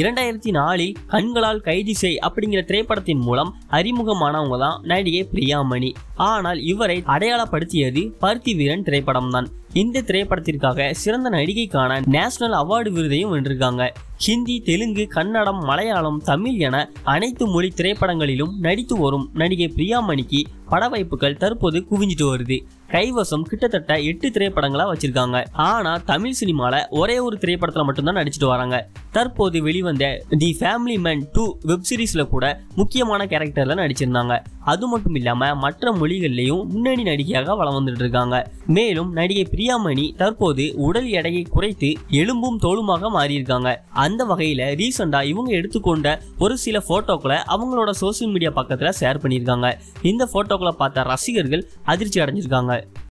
இரண்டாயிரத்தி நாலில் கண்களால் கைதி செய் அப்படிங்கிற திரைப்படத்தின் மூலம் அறிமுகமானவங்க தான் நடிகை பிரியாமணி ஆனால் இவரை அடையாளப்படுத்தியது பருத்தி வீரன் திரைப்படம்தான் இந்த திரைப்படத்திற்காக சிறந்த நடிகைக்கான நேஷனல் அவார்டு விருதையும் வென்றிருக்காங்க ஹிந்தி தெலுங்கு கன்னடம் மலையாளம் தமிழ் என அனைத்து மொழி திரைப்படங்களிலும் நடித்து வரும் நடிகை பிரியாமணிக்கு பட வாய்ப்புகள் தற்போது குவிஞ்சிட்டு வருது கைவசம் கிட்டத்தட்ட எட்டு திரைப்படங்களா வச்சிருக்காங்க ஆனா தமிழ் சினிமால ஒரே ஒரு திரைப்படத்துல மட்டும்தான் நடிச்சிட்டு வராங்க தற்போது வெளிவந்த the family man two web கூட முக்கியமான கேரக்டர்ல நடிச்சிருந்தாங்க அது மட்டும் இல்லாம மற்ற மொழிகள்லயும் முன்னணி நடிகையாக வளம் வந்துட்டு இருக்காங்க மேலும் நடிகை பிரியாமணி தற்போது உடல் எடையை குறைத்து எலும்பும் தோலுமாக மாறியிருக்காங்க அந்த அந்த வகையில் ரீசெண்டாக இவங்க எடுத்துக்கொண்ட ஒரு சில ஃபோட்டோக்களை அவங்களோட சோசியல் மீடியா பக்கத்தில் ஷேர் பண்ணியிருக்காங்க இந்த ஃபோட்டோக்களை பார்த்த ரசிகர்கள் அதிர்ச்சி அடைஞ்சிருக்காங்க